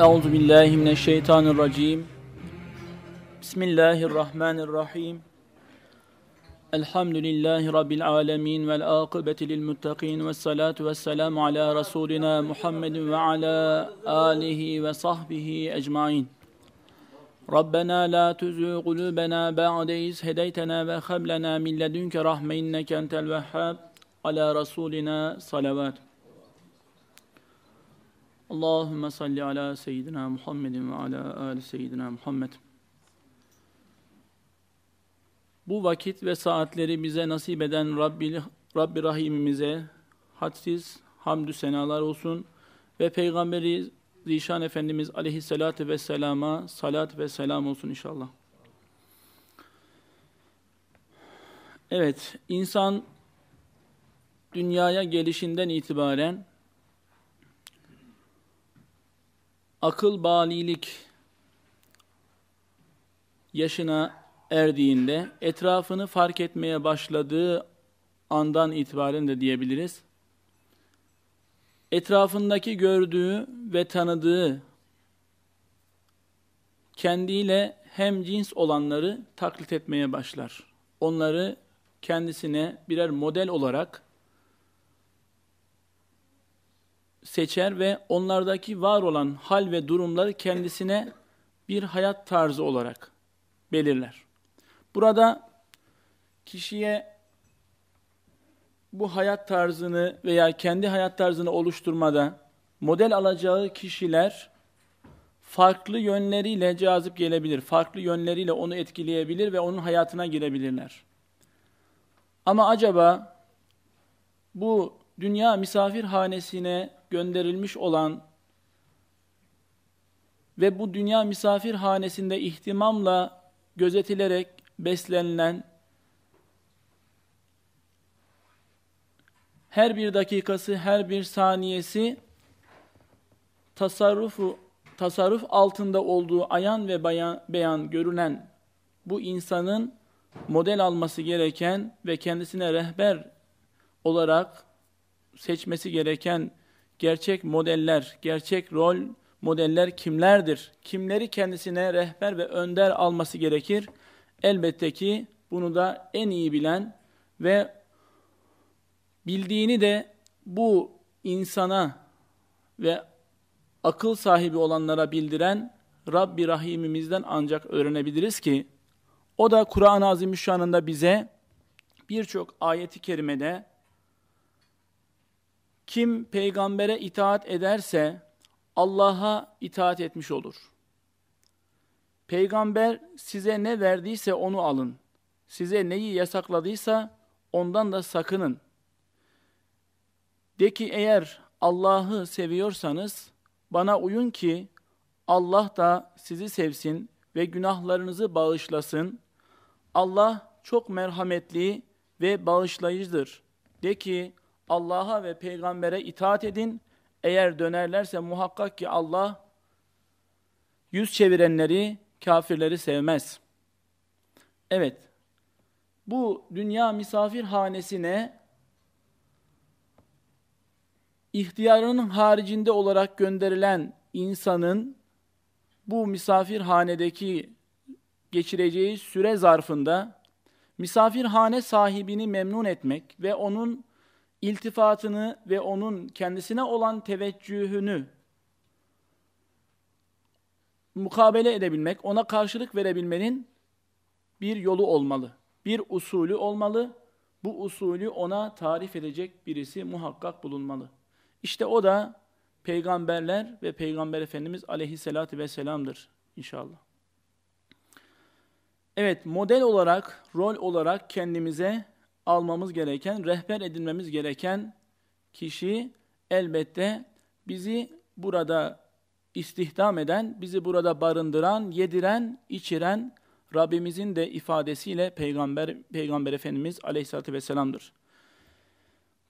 Euzu billahi mineşşeytanirracim. Bismillahirrahmanirrahim. Elhamdülillahi rabbil alamin vel akibeti lil muttaqin ve salatu ve selam ala rasulina Muhammedin ve ala alihi ve sahbihi ecmaîn. ربنا لا تزغ قلوبنا بعد إذ هديتنا وهب لنا من لدنك رحمة إنك أنت الوهاب على رسولنا صلوات Allahümme salli ala seyyidina Muhammedin ve ala ali seyyidina Muhammed. Bu vakit ve saatleri bize nasip eden Rabbi, Rabbi Rahimimize hadsiz hamdü senalar olsun ve Peygamberi Zişan Efendimiz aleyhissalatü vesselama salat ve selam olsun inşallah. Evet, insan dünyaya gelişinden itibaren akıl balilik yaşına erdiğinde etrafını fark etmeye başladığı andan itibaren de diyebiliriz. Etrafındaki gördüğü ve tanıdığı kendiyle hem cins olanları taklit etmeye başlar. Onları kendisine birer model olarak seçer ve onlardaki var olan hal ve durumları kendisine bir hayat tarzı olarak belirler. Burada kişiye bu hayat tarzını veya kendi hayat tarzını oluşturmada model alacağı kişiler farklı yönleriyle cazip gelebilir. Farklı yönleriyle onu etkileyebilir ve onun hayatına girebilirler. Ama acaba bu dünya misafirhanesine gönderilmiş olan ve bu dünya misafirhanesinde ihtimamla gözetilerek beslenilen her bir dakikası, her bir saniyesi tasarrufu, tasarruf altında olduğu ayan ve bayan, beyan görülen bu insanın model alması gereken ve kendisine rehber olarak seçmesi gereken gerçek modeller, gerçek rol modeller kimlerdir? Kimleri kendisine rehber ve önder alması gerekir? Elbette ki bunu da en iyi bilen ve bildiğini de bu insana ve akıl sahibi olanlara bildiren Rabbi Rahim'imizden ancak öğrenebiliriz ki o da Kur'an-ı Azimüşşan'ında bize birçok ayeti kerimede kim peygambere itaat ederse Allah'a itaat etmiş olur. Peygamber size ne verdiyse onu alın. Size neyi yasakladıysa ondan da sakının. De ki eğer Allah'ı seviyorsanız bana uyun ki Allah da sizi sevsin ve günahlarınızı bağışlasın. Allah çok merhametli ve bağışlayıcıdır. De ki Allah'a ve peygambere itaat edin. Eğer dönerlerse muhakkak ki Allah yüz çevirenleri, kafirleri sevmez. Evet, bu dünya misafirhanesine ihtiyarının haricinde olarak gönderilen insanın bu misafirhanedeki geçireceği süre zarfında misafirhane sahibini memnun etmek ve onun iltifatını ve onun kendisine olan teveccühünü mukabele edebilmek, ona karşılık verebilmenin bir yolu olmalı. Bir usulü olmalı. Bu usulü ona tarif edecek birisi muhakkak bulunmalı. İşte o da peygamberler ve peygamber efendimiz aleyhissalatü vesselam'dır inşallah. Evet model olarak, rol olarak kendimize almamız gereken, rehber edinmemiz gereken kişi elbette bizi burada istihdam eden, bizi burada barındıran, yediren, içiren Rabbimizin de ifadesiyle Peygamber, Peygamber Efendimiz Aleyhisselatü Vesselam'dır.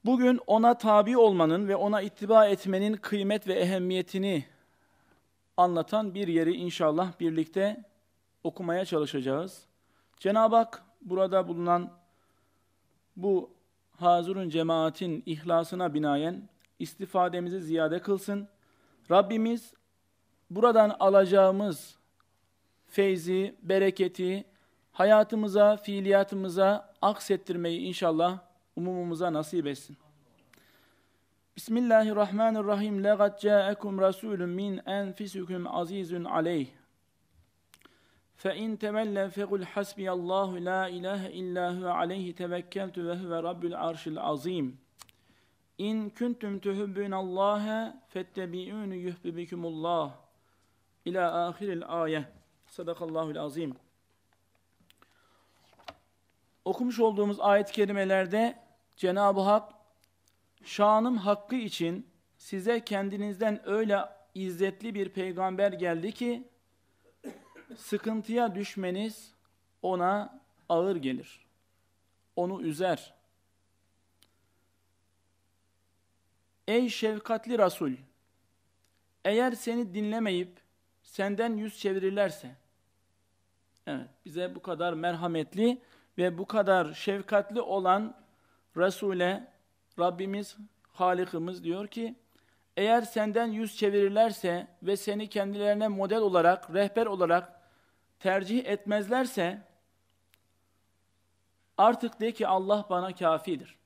Bugün ona tabi olmanın ve ona ittiba etmenin kıymet ve ehemmiyetini anlatan bir yeri inşallah birlikte okumaya çalışacağız. Cenab-ı Hak burada bulunan bu hazurun cemaatin ihlasına binaen istifademizi ziyade kılsın. Rabbimiz buradan alacağımız feyzi, bereketi hayatımıza, fiiliyatımıza aksettirmeyi inşallah umumumuza nasip etsin. Bismillahirrahmanirrahim. Laqad ca'akum rasulun min enfisikum azizun aleyh فَاِنْ تَمَلَّ فَقُلْ حَسْبِيَ اللّٰهُ لَا اِلَٰهَ اِلَّا هُوَ عَلَيْهِ تَوَكَّلْتُ وَهُوَ رَبُّ الْعَرْشِ الْعَظِيمِ اِنْ كُنْتُمْ تُحِبُّونَ اللّٰهَ فَاتَّبِعُونِ يُحْبِبِكُمُ اللّٰهِ اِلَى آخِرِ الْآيَةِ Sadakallahul azim. Okumuş olduğumuz ayet-i kerimelerde Cenab-ı Hak şanım hakkı için size kendinizden öyle izzetli bir peygamber geldi ki sıkıntıya düşmeniz ona ağır gelir. Onu üzer. Ey şefkatli Resul! Eğer seni dinlemeyip senden yüz çevirirlerse, evet bize bu kadar merhametli ve bu kadar şefkatli olan Resul'e Rabbimiz, Halikimiz diyor ki, eğer senden yüz çevirirlerse ve seni kendilerine model olarak, rehber olarak tercih etmezlerse artık de ki Allah bana kafidir.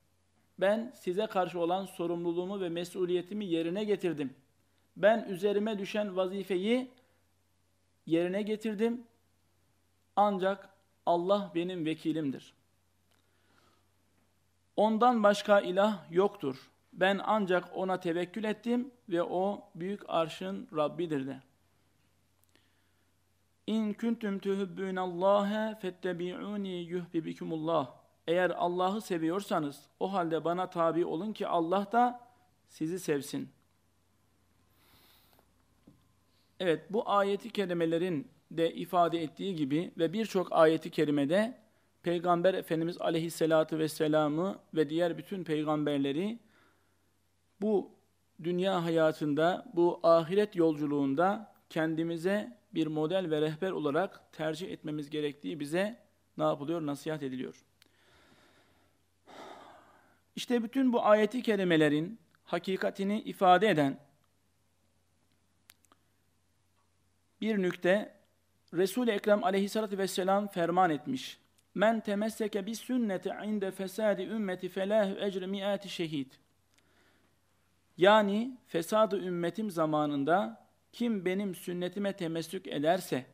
Ben size karşı olan sorumluluğumu ve mesuliyetimi yerine getirdim. Ben üzerime düşen vazifeyi yerine getirdim. Ancak Allah benim vekilimdir. Ondan başka ilah yoktur. Ben ancak ona tevekkül ettim ve o büyük arşın Rabbidir de.'' İn kuntum tuhubbunallaha fettebi'uni yuhibbukumullah. Eğer Allah'ı seviyorsanız o halde bana tabi olun ki Allah da sizi sevsin. Evet bu ayeti kerimelerin de ifade ettiği gibi ve birçok ayeti kerimede Peygamber Efendimiz Aleyhisselatü Vesselam'ı ve diğer bütün peygamberleri bu dünya hayatında, bu ahiret yolculuğunda kendimize bir model ve rehber olarak tercih etmemiz gerektiği bize ne yapılıyor? Nasihat ediliyor. İşte bütün bu ayeti kelimelerin hakikatini ifade eden bir nükte Resul-i Ekrem aleyhissalatü vesselam ferman etmiş. Men temesseke bi sünneti inde fesadi ümmeti felahü ecri mi'ati şehit." Yani fesadı ümmetim zamanında kim benim sünnetime temessük ederse,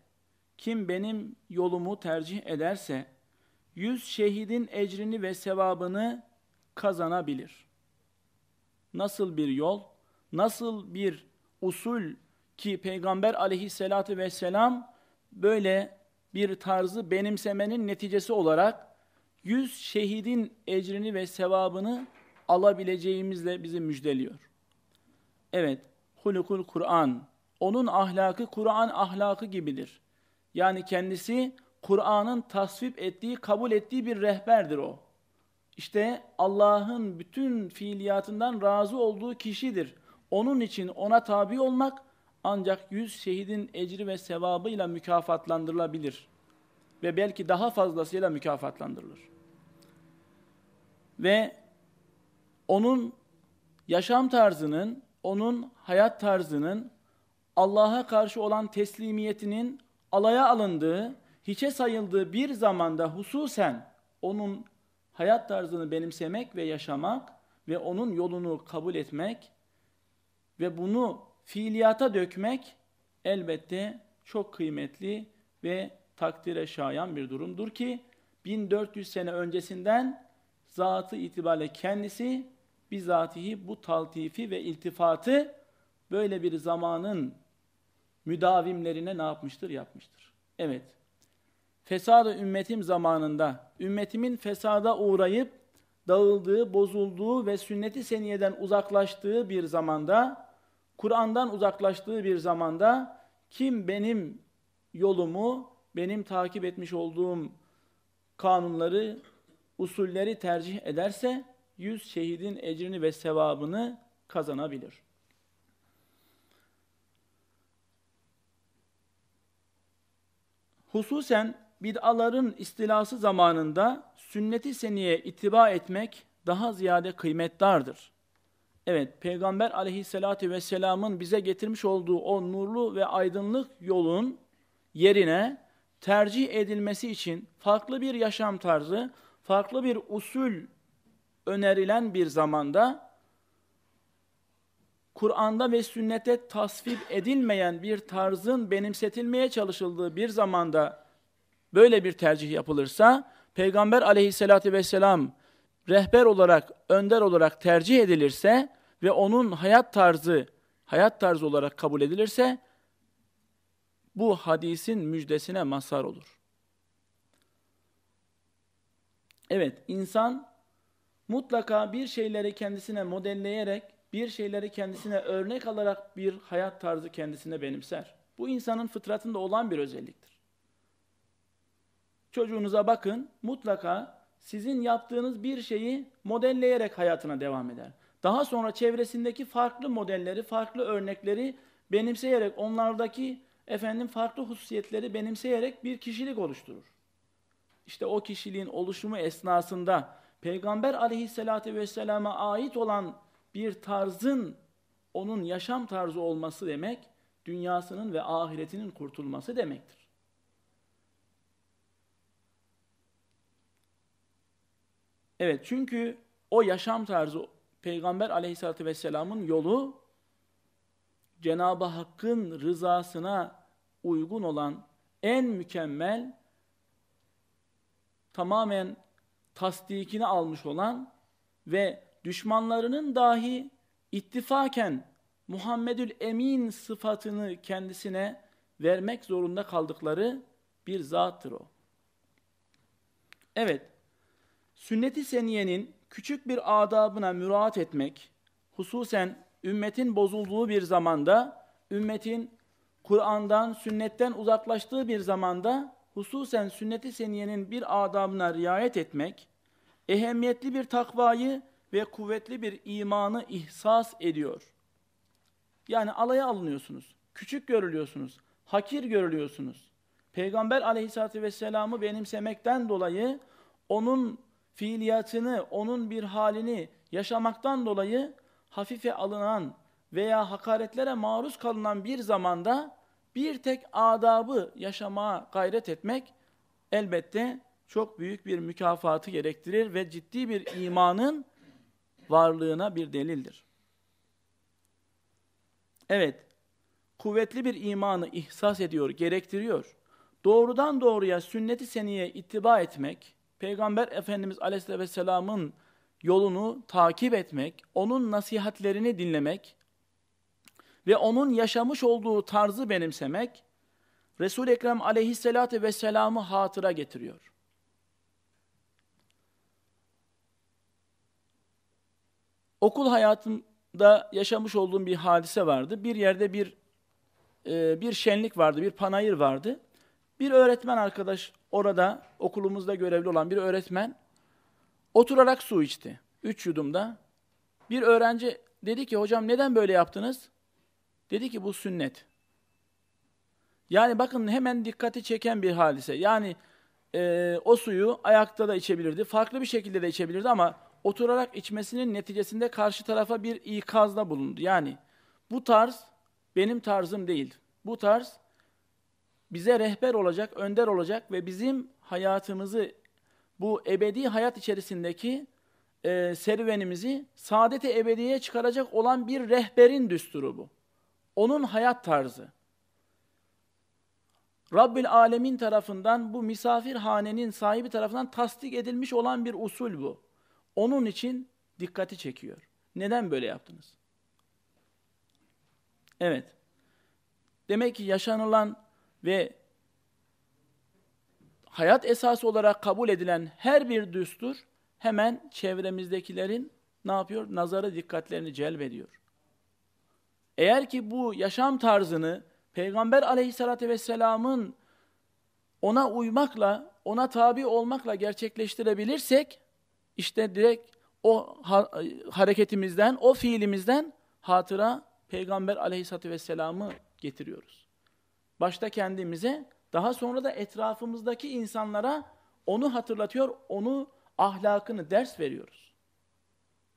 kim benim yolumu tercih ederse, yüz şehidin ecrini ve sevabını kazanabilir. Nasıl bir yol, nasıl bir usul ki Peygamber aleyhissalatü vesselam böyle bir tarzı benimsemenin neticesi olarak yüz şehidin ecrini ve sevabını alabileceğimizle bizi müjdeliyor. Evet, hulukul Kur'an onun ahlakı Kur'an ahlakı gibidir. Yani kendisi Kur'an'ın tasvip ettiği, kabul ettiği bir rehberdir o. İşte Allah'ın bütün fiiliyatından razı olduğu kişidir. Onun için ona tabi olmak ancak yüz şehidin ecri ve sevabıyla mükafatlandırılabilir. Ve belki daha fazlasıyla mükafatlandırılır. Ve onun yaşam tarzının, onun hayat tarzının Allah'a karşı olan teslimiyetinin alaya alındığı, hiçe sayıldığı bir zamanda hususen onun hayat tarzını benimsemek ve yaşamak ve onun yolunu kabul etmek ve bunu fiiliyata dökmek elbette çok kıymetli ve takdire şayan bir durumdur ki 1400 sene öncesinden zatı itibariyle kendisi bizatihi bu taltifi ve iltifatı böyle bir zamanın müdavimlerine ne yapmıştır? Yapmıştır. Evet. Fesadı ümmetim zamanında ümmetimin fesada uğrayıp dağıldığı, bozulduğu ve sünneti seniyeden uzaklaştığı bir zamanda, Kur'an'dan uzaklaştığı bir zamanda kim benim yolumu, benim takip etmiş olduğum kanunları, usulleri tercih ederse yüz şehidin ecrini ve sevabını kazanabilir.'' Hususen bid'aların istilası zamanında sünneti seniye itiba etmek daha ziyade kıymettardır. Evet, Peygamber aleyhissalatü vesselamın bize getirmiş olduğu o nurlu ve aydınlık yolun yerine tercih edilmesi için farklı bir yaşam tarzı, farklı bir usul önerilen bir zamanda Kur'an'da ve sünnete tasvip edilmeyen bir tarzın benimsetilmeye çalışıldığı bir zamanda böyle bir tercih yapılırsa, Peygamber aleyhissalatü vesselam rehber olarak, önder olarak tercih edilirse ve onun hayat tarzı, hayat tarzı olarak kabul edilirse, bu hadisin müjdesine mazhar olur. Evet, insan mutlaka bir şeyleri kendisine modelleyerek bir şeyleri kendisine örnek alarak bir hayat tarzı kendisine benimser. Bu insanın fıtratında olan bir özelliktir. Çocuğunuza bakın, mutlaka sizin yaptığınız bir şeyi modelleyerek hayatına devam eder. Daha sonra çevresindeki farklı modelleri, farklı örnekleri benimseyerek, onlardaki efendim farklı hususiyetleri benimseyerek bir kişilik oluşturur. İşte o kişiliğin oluşumu esnasında Peygamber aleyhissalatü vesselama ait olan bir tarzın onun yaşam tarzı olması demek, dünyasının ve ahiretinin kurtulması demektir. Evet çünkü o yaşam tarzı Peygamber aleyhissalatü vesselamın yolu Cenab-ı Hakk'ın rızasına uygun olan en mükemmel tamamen tasdikini almış olan ve düşmanlarının dahi ittifaken Muhammedül Emin sıfatını kendisine vermek zorunda kaldıkları bir zattır o. Evet, sünnet-i seniyenin küçük bir adabına müraat etmek, hususen ümmetin bozulduğu bir zamanda, ümmetin Kur'an'dan, sünnetten uzaklaştığı bir zamanda, hususen sünnet-i seniyenin bir adabına riayet etmek, ehemmiyetli bir takvayı ve kuvvetli bir imanı ihsas ediyor. Yani alaya alınıyorsunuz. Küçük görülüyorsunuz. Hakir görülüyorsunuz. Peygamber aleyhissalatü vesselamı benimsemekten dolayı onun fiiliyatını, onun bir halini yaşamaktan dolayı hafife alınan veya hakaretlere maruz kalınan bir zamanda bir tek adabı yaşamaya gayret etmek elbette çok büyük bir mükafatı gerektirir ve ciddi bir imanın varlığına bir delildir. Evet, kuvvetli bir imanı ihsas ediyor, gerektiriyor. Doğrudan doğruya sünneti seniye ittiba etmek, Peygamber Efendimiz Aleyhisselatü Vesselam'ın yolunu takip etmek, onun nasihatlerini dinlemek ve onun yaşamış olduğu tarzı benimsemek, Resul-i Ekrem Aleyhisselatü Vesselam'ı hatıra getiriyor. Okul hayatımda yaşamış olduğum bir hadise vardı. Bir yerde bir e, bir şenlik vardı, bir panayır vardı. Bir öğretmen arkadaş orada okulumuzda görevli olan bir öğretmen oturarak su içti. Üç yudumda. Bir öğrenci dedi ki hocam neden böyle yaptınız? Dedi ki bu sünnet. Yani bakın hemen dikkati çeken bir hadise. Yani e, o suyu ayakta da içebilirdi, farklı bir şekilde de içebilirdi ama oturarak içmesinin neticesinde karşı tarafa bir ikazda bulundu. Yani bu tarz benim tarzım değil. Bu tarz bize rehber olacak, önder olacak ve bizim hayatımızı bu ebedi hayat içerisindeki e, serüvenimizi saadeti ebediye çıkaracak olan bir rehberin düsturu bu. Onun hayat tarzı. Rabbil Alemin tarafından bu misafirhanenin sahibi tarafından tasdik edilmiş olan bir usul bu onun için dikkati çekiyor. Neden böyle yaptınız? Evet. Demek ki yaşanılan ve hayat esası olarak kabul edilen her bir düstur hemen çevremizdekilerin ne yapıyor? Nazarı dikkatlerini celbediyor. Eğer ki bu yaşam tarzını Peygamber aleyhissalatü vesselamın ona uymakla, ona tabi olmakla gerçekleştirebilirsek işte direkt o ha hareketimizden, o fiilimizden hatıra Peygamber aleyhissalatü vesselam'ı getiriyoruz. Başta kendimize, daha sonra da etrafımızdaki insanlara onu hatırlatıyor, onu ahlakını ders veriyoruz.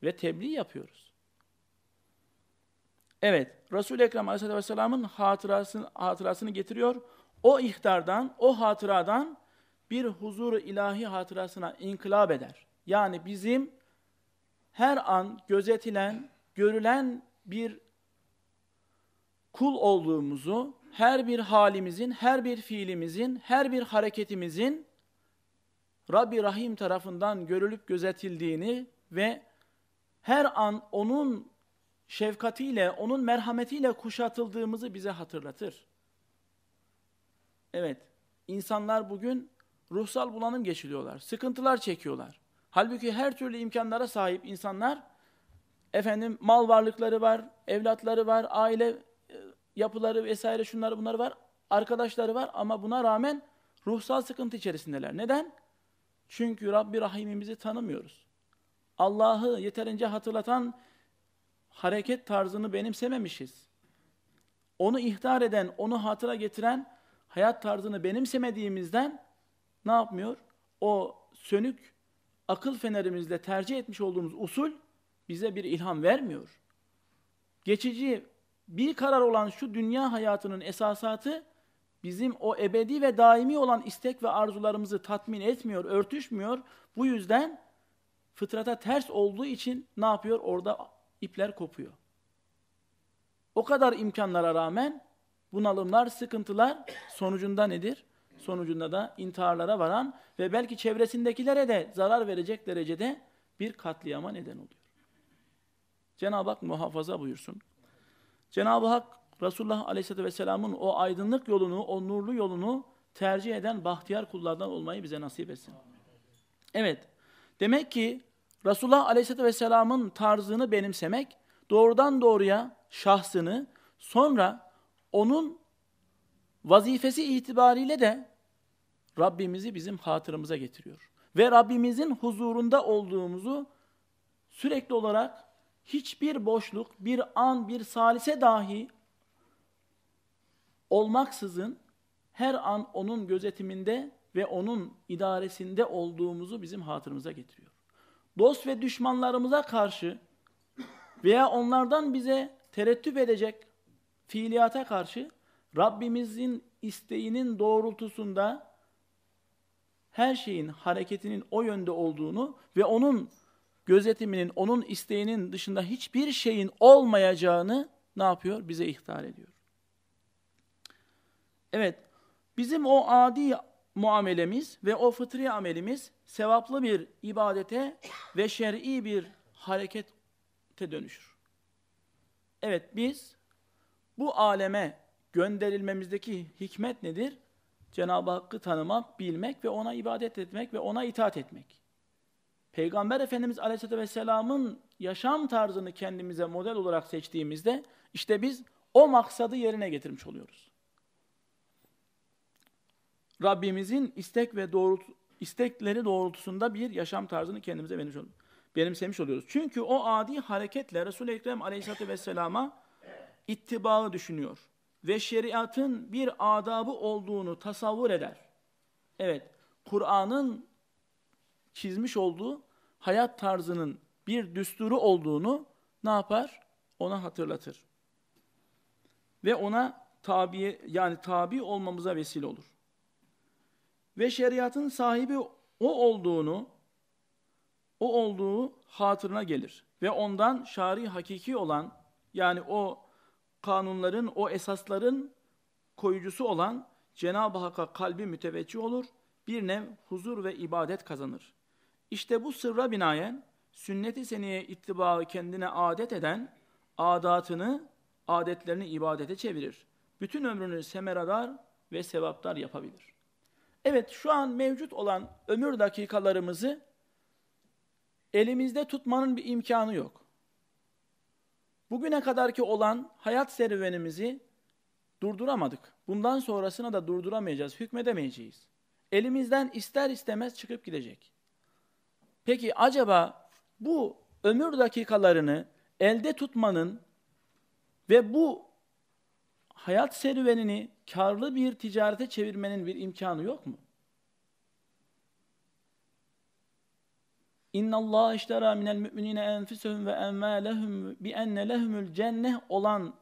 Ve tebliğ yapıyoruz. Evet, Resul-i Ekrem Aleyhisselatü Vesselam'ın hatırasını, hatırasını getiriyor. O ihtardan, o hatıradan bir huzur ilahi hatırasına inkılap eder. Yani bizim her an gözetilen, görülen bir kul olduğumuzu, her bir halimizin, her bir fiilimizin, her bir hareketimizin Rabbi Rahim tarafından görülüp gözetildiğini ve her an onun şefkatiyle, onun merhametiyle kuşatıldığımızı bize hatırlatır. Evet, insanlar bugün ruhsal bulanım geçiriyorlar, sıkıntılar çekiyorlar. Halbuki her türlü imkanlara sahip insanlar, efendim mal varlıkları var, evlatları var, aile e, yapıları vesaire şunları bunları var, arkadaşları var ama buna rağmen ruhsal sıkıntı içerisindeler. Neden? Çünkü Rabbi Rahim'imizi tanımıyoruz. Allah'ı yeterince hatırlatan hareket tarzını benimsememişiz. Onu ihtar eden, onu hatıra getiren hayat tarzını benimsemediğimizden ne yapmıyor? O sönük akıl fenerimizle tercih etmiş olduğumuz usul bize bir ilham vermiyor. Geçici bir karar olan şu dünya hayatının esasatı bizim o ebedi ve daimi olan istek ve arzularımızı tatmin etmiyor, örtüşmüyor. Bu yüzden fıtrata ters olduğu için ne yapıyor? Orada ipler kopuyor. O kadar imkanlara rağmen bunalımlar, sıkıntılar sonucunda nedir? sonucunda da intiharlara varan ve belki çevresindekilere de zarar verecek derecede bir katliama neden oluyor. Cenab-ı Hak muhafaza buyursun. Cenab-ı Hak Resulullah Aleyhisselatü Vesselam'ın o aydınlık yolunu, o nurlu yolunu tercih eden bahtiyar kullardan olmayı bize nasip etsin. Evet, demek ki Resulullah Aleyhisselatü Vesselam'ın tarzını benimsemek, doğrudan doğruya şahsını, sonra onun vazifesi itibariyle de Rabbimizi bizim hatırımıza getiriyor. Ve Rabbimizin huzurunda olduğumuzu sürekli olarak hiçbir boşluk, bir an, bir salise dahi olmaksızın her an onun gözetiminde ve onun idaresinde olduğumuzu bizim hatırımıza getiriyor. Dost ve düşmanlarımıza karşı veya onlardan bize terettüp edecek fiiliyata karşı Rabbimizin isteğinin doğrultusunda her şeyin hareketinin o yönde olduğunu ve onun gözetiminin, onun isteğinin dışında hiçbir şeyin olmayacağını ne yapıyor? Bize ihtar ediyor. Evet, bizim o adi muamelemiz ve o fıtri amelimiz sevaplı bir ibadete ve şer'i bir harekete dönüşür. Evet biz bu aleme gönderilmemizdeki hikmet nedir? Cenab-ı Hakk'ı tanımak, bilmek ve ona ibadet etmek ve ona itaat etmek. Peygamber Efendimiz Aleyhisselatü Vesselam'ın yaşam tarzını kendimize model olarak seçtiğimizde işte biz o maksadı yerine getirmiş oluyoruz. Rabbimizin istek ve doğrult istekleri doğrultusunda bir yaşam tarzını kendimize benimsemiş oluyoruz. Benimsemiş oluyoruz. Çünkü o adi hareketle Resul-i Ekrem Aleyhisselatü Vesselam'a ittibağı düşünüyor ve şeriatın bir adabı olduğunu tasavvur eder. Evet, Kur'an'ın çizmiş olduğu hayat tarzının bir düsturu olduğunu ne yapar? Ona hatırlatır. Ve ona tabi yani tabi olmamıza vesile olur. Ve şeriatın sahibi o olduğunu o olduğu hatırına gelir ve ondan şari hakiki olan yani o kanunların, o esasların koyucusu olan Cenab-ı Hakk'a kalbi müteveccih olur, bir nev huzur ve ibadet kazanır. İşte bu sırra binaen sünnet-i seneye ittibağı kendine adet eden adatını, adetlerini ibadete çevirir. Bütün ömrünü semeradar ve sevaplar yapabilir. Evet şu an mevcut olan ömür dakikalarımızı elimizde tutmanın bir imkanı yok. Bugüne kadarki olan hayat serüvenimizi durduramadık. Bundan sonrasına da durduramayacağız, hükmedemeyeceğiz. Elimizden ister istemez çıkıp gidecek. Peki acaba bu ömür dakikalarını elde tutmanın ve bu hayat serüvenini karlı bir ticarete çevirmenin bir imkanı yok mu? İnna Allah iştera minel müminine enfisuhum ve emmalehum bi enne lehumul cenneh olan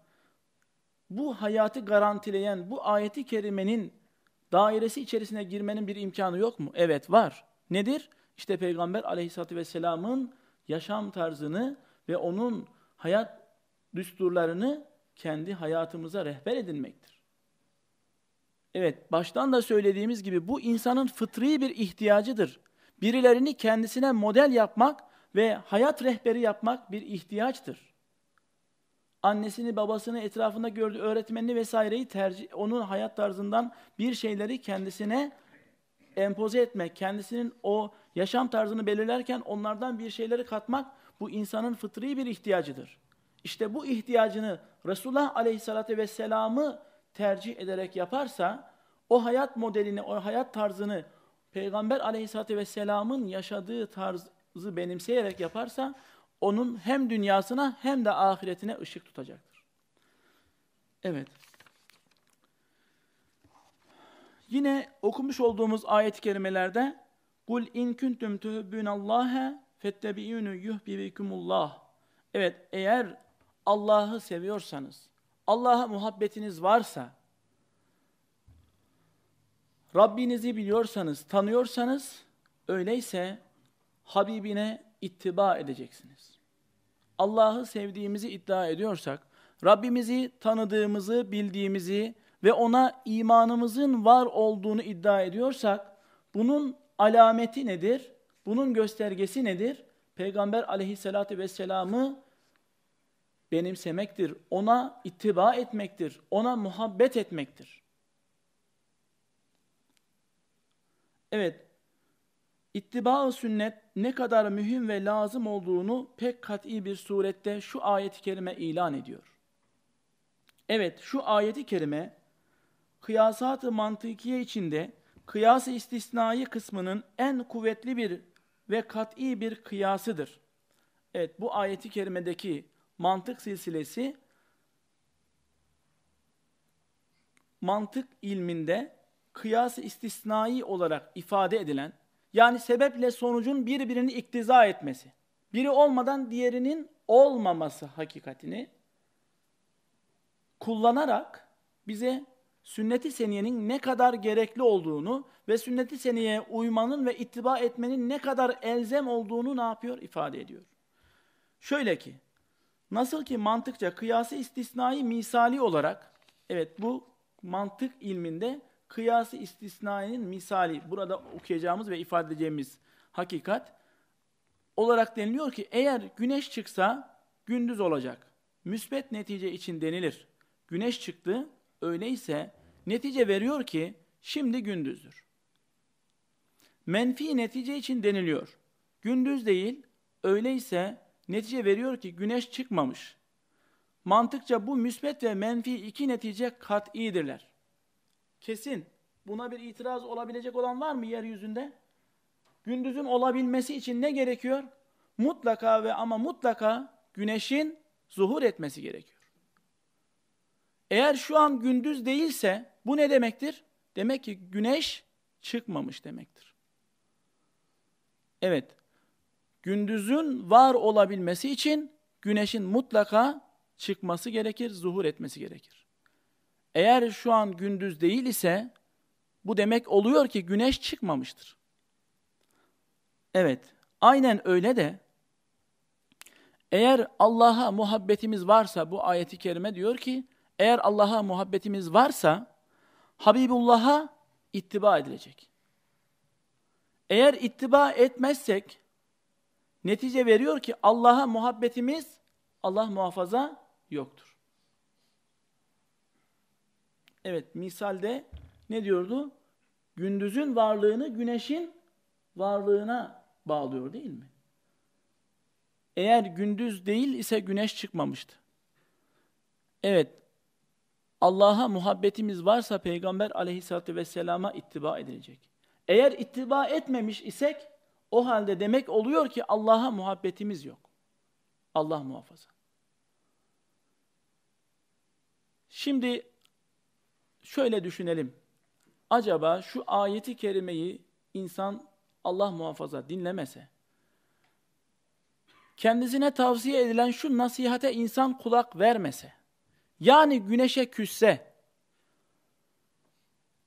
bu hayatı garantileyen bu ayeti kerimenin dairesi içerisine girmenin bir imkanı yok mu? Evet var. Nedir? İşte Peygamber aleyhissalatü vesselamın yaşam tarzını ve onun hayat düsturlarını kendi hayatımıza rehber edinmektir. Evet, baştan da söylediğimiz gibi bu insanın fıtri bir ihtiyacıdır birilerini kendisine model yapmak ve hayat rehberi yapmak bir ihtiyaçtır. Annesini, babasını, etrafında gördüğü öğretmenini vesaireyi tercih, onun hayat tarzından bir şeyleri kendisine empoze etmek, kendisinin o yaşam tarzını belirlerken onlardan bir şeyleri katmak bu insanın fıtri bir ihtiyacıdır. İşte bu ihtiyacını Resulullah Aleyhisselatü Vesselam'ı tercih ederek yaparsa, o hayat modelini, o hayat tarzını Peygamber aleyhissalatü vesselamın yaşadığı tarzı benimseyerek yaparsa onun hem dünyasına hem de ahiretine ışık tutacaktır. Evet. Yine okumuş olduğumuz ayet-i kerimelerde "Kul in kuntum tuhibbunallaha fettebi'unu yuhibbukumullah." Evet, eğer Allah'ı seviyorsanız, Allah'a muhabbetiniz varsa, Rabbinizi biliyorsanız, tanıyorsanız öyleyse Habibine ittiba edeceksiniz. Allah'ı sevdiğimizi iddia ediyorsak, Rabbimizi tanıdığımızı, bildiğimizi ve ona imanımızın var olduğunu iddia ediyorsak, bunun alameti nedir? Bunun göstergesi nedir? Peygamber aleyhissalatü vesselamı benimsemektir, ona ittiba etmektir, ona muhabbet etmektir. Evet, ittiba sünnet ne kadar mühim ve lazım olduğunu pek kat'i bir surette şu ayet-i kerime ilan ediyor. Evet, şu ayet-i kerime kıyasat-ı mantıkiye içinde kıyas-ı istisnai kısmının en kuvvetli bir ve kat'i bir kıyasıdır. Evet, bu ayet-i kerimedeki mantık silsilesi mantık ilminde kıyası istisnai olarak ifade edilen yani sebeple sonucun birbirini iktiza etmesi, biri olmadan diğerinin olmaması hakikatini kullanarak bize sünnet-i seniyenin ne kadar gerekli olduğunu ve sünnet-i seniyeye uymanın ve ittiba etmenin ne kadar elzem olduğunu ne yapıyor? ifade ediyor. Şöyle ki, nasıl ki mantıkça kıyası istisnai misali olarak, evet bu mantık ilminde kıyası istisnainin misali burada okuyacağımız ve ifade edeceğimiz hakikat olarak deniliyor ki eğer güneş çıksa gündüz olacak. Müsbet netice için denilir. Güneş çıktı öyleyse netice veriyor ki şimdi gündüzdür. Menfi netice için deniliyor. Gündüz değil öyleyse netice veriyor ki güneş çıkmamış. Mantıkça bu müsbet ve menfi iki netice kat'idirler kesin. Buna bir itiraz olabilecek olan var mı yeryüzünde? Gündüzün olabilmesi için ne gerekiyor? Mutlaka ve ama mutlaka güneşin zuhur etmesi gerekiyor. Eğer şu an gündüz değilse bu ne demektir? Demek ki güneş çıkmamış demektir. Evet, gündüzün var olabilmesi için güneşin mutlaka çıkması gerekir, zuhur etmesi gerekir. Eğer şu an gündüz değil ise bu demek oluyor ki güneş çıkmamıştır. Evet, aynen öyle de eğer Allah'a muhabbetimiz varsa bu ayeti kerime diyor ki eğer Allah'a muhabbetimiz varsa Habibullah'a ittiba edilecek. Eğer ittiba etmezsek netice veriyor ki Allah'a muhabbetimiz Allah muhafaza yoktur. Evet misalde ne diyordu? Gündüzün varlığını güneşin varlığına bağlıyor değil mi? Eğer gündüz değil ise güneş çıkmamıştı. Evet, Allah'a muhabbetimiz varsa Peygamber aleyhissalatü vesselama ittiba edilecek. Eğer ittiba etmemiş isek o halde demek oluyor ki Allah'a muhabbetimiz yok. Allah muhafaza. Şimdi şöyle düşünelim. Acaba şu ayeti kerimeyi insan Allah muhafaza dinlemese, kendisine tavsiye edilen şu nasihate insan kulak vermese, yani güneşe küsse,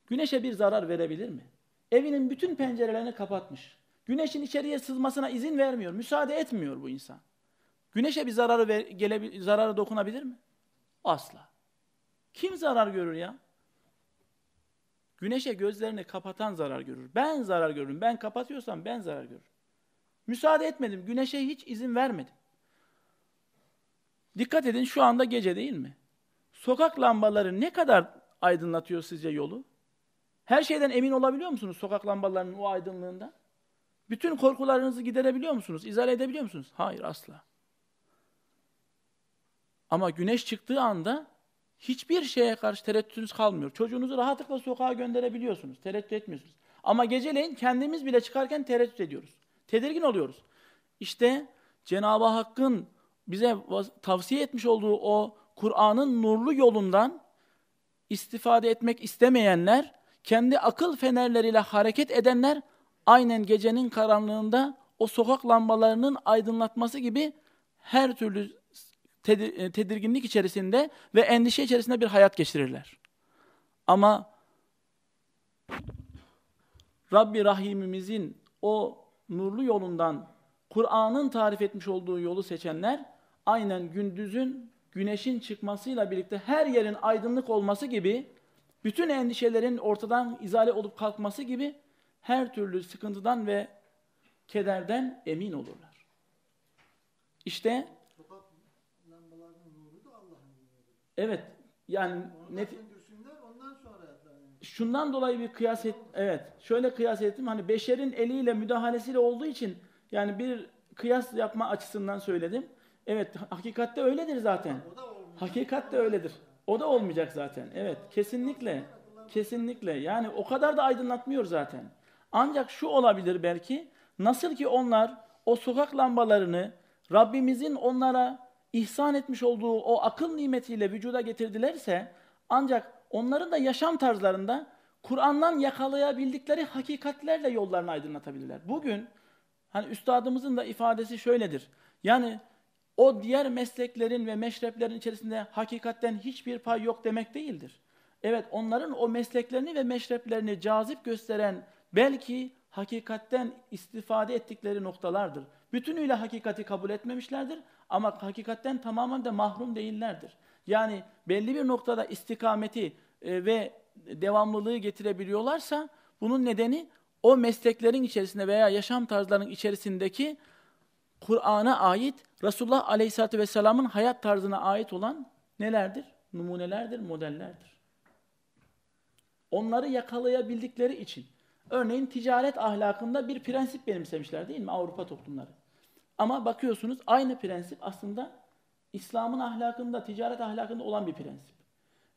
güneşe bir zarar verebilir mi? Evinin bütün pencerelerini kapatmış. Güneşin içeriye sızmasına izin vermiyor, müsaade etmiyor bu insan. Güneşe bir zararı ver, gele, zararı dokunabilir mi? Asla. Kim zarar görür ya? Güneşe gözlerini kapatan zarar görür. Ben zarar görürüm. Ben kapatıyorsam ben zarar görürüm. Müsaade etmedim. Güneşe hiç izin vermedim. Dikkat edin şu anda gece değil mi? Sokak lambaları ne kadar aydınlatıyor sizce yolu? Her şeyden emin olabiliyor musunuz sokak lambalarının o aydınlığında? Bütün korkularınızı giderebiliyor musunuz? İzale edebiliyor musunuz? Hayır asla. Ama güneş çıktığı anda hiçbir şeye karşı tereddütünüz kalmıyor. Çocuğunuzu rahatlıkla sokağa gönderebiliyorsunuz. Tereddüt etmiyorsunuz. Ama geceleyin kendimiz bile çıkarken tereddüt ediyoruz. Tedirgin oluyoruz. İşte Cenab-ı Hakk'ın bize tavsiye etmiş olduğu o Kur'an'ın nurlu yolundan istifade etmek istemeyenler, kendi akıl fenerleriyle hareket edenler aynen gecenin karanlığında o sokak lambalarının aydınlatması gibi her türlü tedir e, tedirginlik içerisinde ve endişe içerisinde bir hayat geçirirler. Ama Rabbi Rahimimizin o nurlu yolundan Kur'an'ın tarif etmiş olduğu yolu seçenler aynen gündüzün güneşin çıkmasıyla birlikte her yerin aydınlık olması gibi bütün endişelerin ortadan izale olup kalkması gibi her türlü sıkıntıdan ve kederden emin olurlar. İşte Evet. Yani nefi... Şundan dolayı bir kıyas et, evet şöyle kıyas ettim hani beşerin eliyle müdahalesiyle olduğu için yani bir kıyas yapma açısından söyledim. Evet hakikatte öyledir zaten. Hakikatte öyledir. O da olmayacak zaten. Evet kesinlikle. Kesinlikle. Yani o kadar da aydınlatmıyor zaten. Ancak şu olabilir belki. Nasıl ki onlar o sokak lambalarını Rabbimizin onlara ihsan etmiş olduğu o akıl nimetiyle vücuda getirdilerse ancak onların da yaşam tarzlarında Kur'an'dan yakalayabildikleri hakikatlerle yollarını aydınlatabilirler. Bugün hani üstadımızın da ifadesi şöyledir. Yani o diğer mesleklerin ve meşreplerin içerisinde hakikatten hiçbir pay yok demek değildir. Evet onların o mesleklerini ve meşreplerini cazip gösteren belki hakikatten istifade ettikleri noktalardır. Bütünüyle hakikati kabul etmemişlerdir ama hakikatten tamamen de mahrum değillerdir. Yani belli bir noktada istikameti e, ve devamlılığı getirebiliyorlarsa bunun nedeni o mesleklerin içerisinde veya yaşam tarzlarının içerisindeki Kur'an'a ait, Resulullah Aleyhisselatü Vesselam'ın hayat tarzına ait olan nelerdir? Numunelerdir, modellerdir. Onları yakalayabildikleri için. Örneğin ticaret ahlakında bir prensip benimsemişler değil mi Avrupa toplumları? Ama bakıyorsunuz aynı prensip aslında İslam'ın ahlakında, ticaret ahlakında olan bir prensip.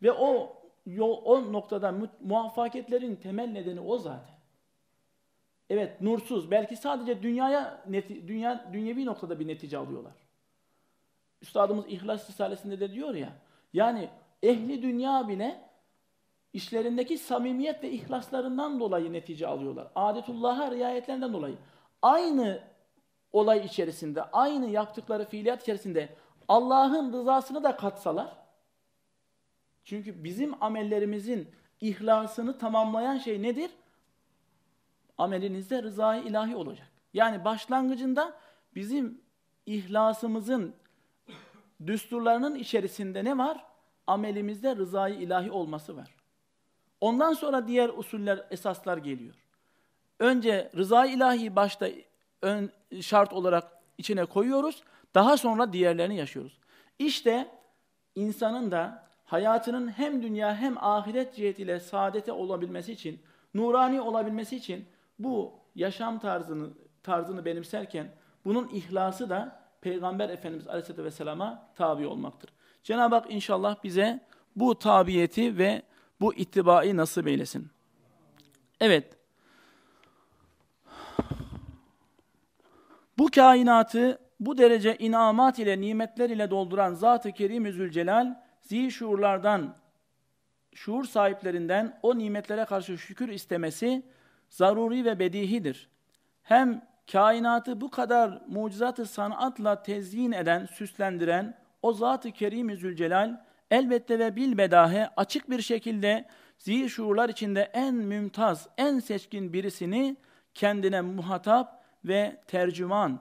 Ve o yol, o noktada muvaffakiyetlerin temel nedeni o zaten. Evet, nursuz. Belki sadece dünyaya neti, dünya dünyevi noktada bir netice alıyorlar. Üstadımız İhlas Risalesi'nde de diyor ya. Yani ehli dünya bile işlerindeki samimiyet ve ihlaslarından dolayı netice alıyorlar. Adetullah'a riayetlerinden dolayı. Aynı olay içerisinde, aynı yaptıkları fiiliyat içerisinde Allah'ın rızasını da katsalar, çünkü bizim amellerimizin ihlasını tamamlayan şey nedir? Amelinizde rızayı ilahi olacak. Yani başlangıcında bizim ihlasımızın düsturlarının içerisinde ne var? Amelimizde rızayı ilahi olması var. Ondan sonra diğer usuller, esaslar geliyor. Önce rızayı ilahi başta ön, şart olarak içine koyuyoruz. Daha sonra diğerlerini yaşıyoruz. İşte insanın da hayatının hem dünya hem ahiret cihetiyle saadete olabilmesi için, nurani olabilmesi için bu yaşam tarzını tarzını benimserken bunun ihlası da Peygamber Efendimiz Aleyhisselatü Vesselam'a tabi olmaktır. Cenab-ı Hak inşallah bize bu tabiyeti ve bu ittibai nasip eylesin. Evet, Bu kainatı bu derece inamat ile nimetler ile dolduran Zat-ı Kerim-i Zülcelal, zih şuurlardan, şuur sahiplerinden o nimetlere karşı şükür istemesi zaruri ve bedihidir. Hem kainatı bu kadar mucizatı sanatla tezyin eden, süslendiren o Zat-ı Kerim-i Zülcelal, elbette ve bilbedahe açık bir şekilde zih şuurlar içinde en mümtaz, en seçkin birisini kendine muhatap ve tercüman.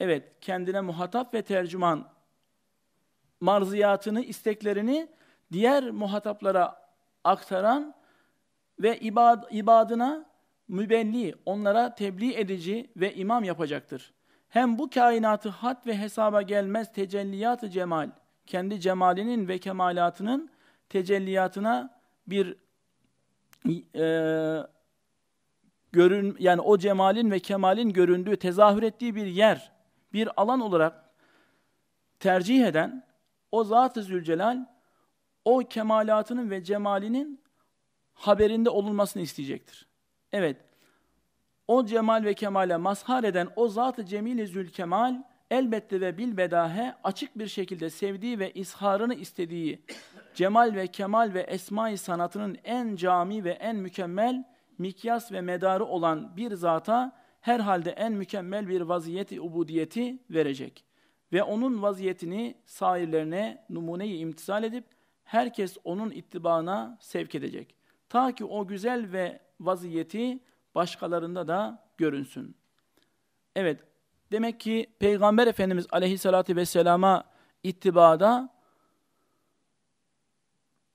Evet, kendine muhatap ve tercüman marziyatını, isteklerini diğer muhataplara aktaran ve ibad, ibadına mübelli, onlara tebliğ edici ve imam yapacaktır. Hem bu kainatı hat ve hesaba gelmez tecelliyatı cemal, kendi cemalinin ve kemalatının tecelliyatına bir e, görün yani o cemalin ve kemalin göründüğü, tezahür ettiği bir yer, bir alan olarak tercih eden o Zat-ı Zülcelal o kemalatının ve cemalinin haberinde olunmasını isteyecektir. Evet. O cemal ve kemale mazhar eden o Zat-ı Cemil-i Zülkemal elbette ve bilbedahe açık bir şekilde sevdiği ve isharını istediği cemal ve kemal ve esma-i sanatının en cami ve en mükemmel mikyas ve medarı olan bir zata herhalde en mükemmel bir vaziyeti ubudiyeti verecek. Ve onun vaziyetini sairlerine numuneyi imtisal edip herkes onun ittibana sevk edecek. Ta ki o güzel ve vaziyeti başkalarında da görünsün. Evet, demek ki Peygamber Efendimiz Aleyhisselatü vesselama ittibada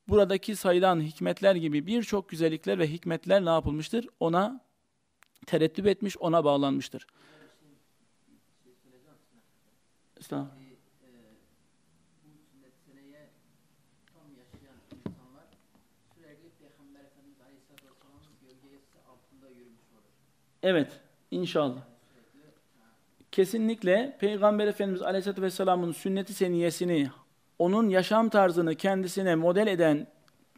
buradaki sayılan hikmetler gibi birçok güzellikler ve hikmetler ne yapılmıştır? Ona tereddüt etmiş, ona bağlanmıştır. Estağfurullah. E, evet, inşallah. Kesinlikle Peygamber Efendimiz Aleyhisselatü Vesselam'ın sünneti seniyesini onun yaşam tarzını kendisine model eden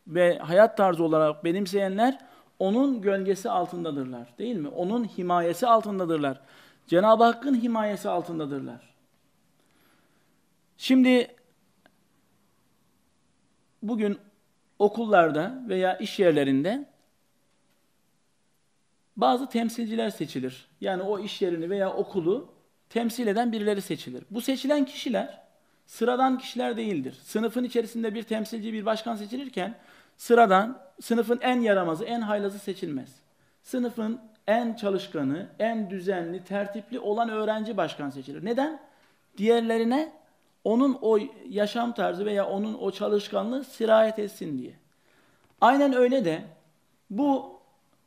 ve hayat tarzı olarak benimseyenler onun gölgesi altındadırlar değil mi? Onun himayesi altındadırlar. Cenab-ı Hakk'ın himayesi altındadırlar. Şimdi bugün okullarda veya iş yerlerinde bazı temsilciler seçilir. Yani o iş yerini veya okulu temsil eden birileri seçilir. Bu seçilen kişiler sıradan kişiler değildir. Sınıfın içerisinde bir temsilci, bir başkan seçilirken sıradan, sınıfın en yaramazı, en haylazı seçilmez. Sınıfın en çalışkanı, en düzenli, tertipli olan öğrenci başkan seçilir. Neden? Diğerlerine onun o yaşam tarzı veya onun o çalışkanlığı sirayet etsin diye. Aynen öyle de bu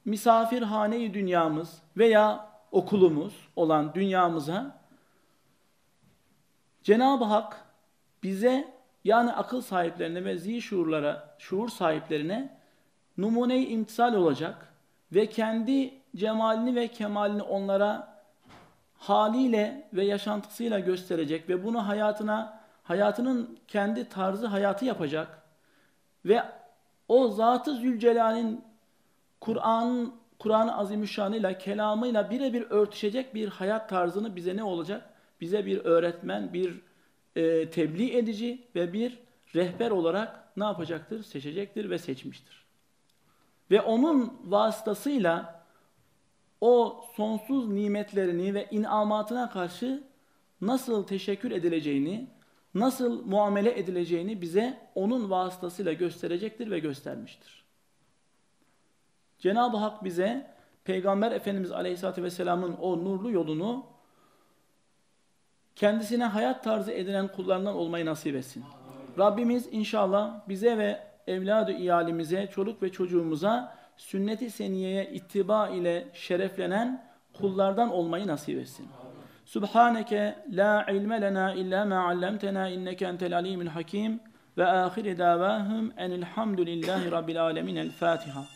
misafirhane-i dünyamız veya okulumuz olan dünyamıza Cenab-ı Hak bize yani akıl sahiplerine ve zihin şuurlara, şuur sahiplerine numune imtisal olacak ve kendi cemalini ve kemalini onlara haliyle ve yaşantısıyla gösterecek ve bunu hayatına hayatının kendi tarzı hayatı yapacak ve o Zat-ı Zülcelal'in Kur'an'ın Kur'an-ı Azimüşşan'ıyla, kelamıyla birebir örtüşecek bir hayat tarzını bize ne olacak? Bize bir öğretmen, bir e, tebliğ edici ve bir rehber olarak ne yapacaktır? Seçecektir ve seçmiştir. Ve onun vasıtasıyla o sonsuz nimetlerini ve inamatına karşı nasıl teşekkür edileceğini, nasıl muamele edileceğini bize onun vasıtasıyla gösterecektir ve göstermiştir. Cenab-ı Hak bize Peygamber Efendimiz Aleyhisselatü Vesselam'ın o nurlu yolunu kendisine hayat tarzı edinen kullarından olmayı nasip etsin. Rabbimiz inşallah bize ve evladı iyalimize, çoluk ve çocuğumuza sünnet-i seniyeye ittiba ile şereflenen kullardan olmayı nasip etsin. Subhaneke la ilme lena illa ma allamtena inneke entel alimul hakim ve ahir davahum enilhamdülillahi rabbil alemin el Fatiha.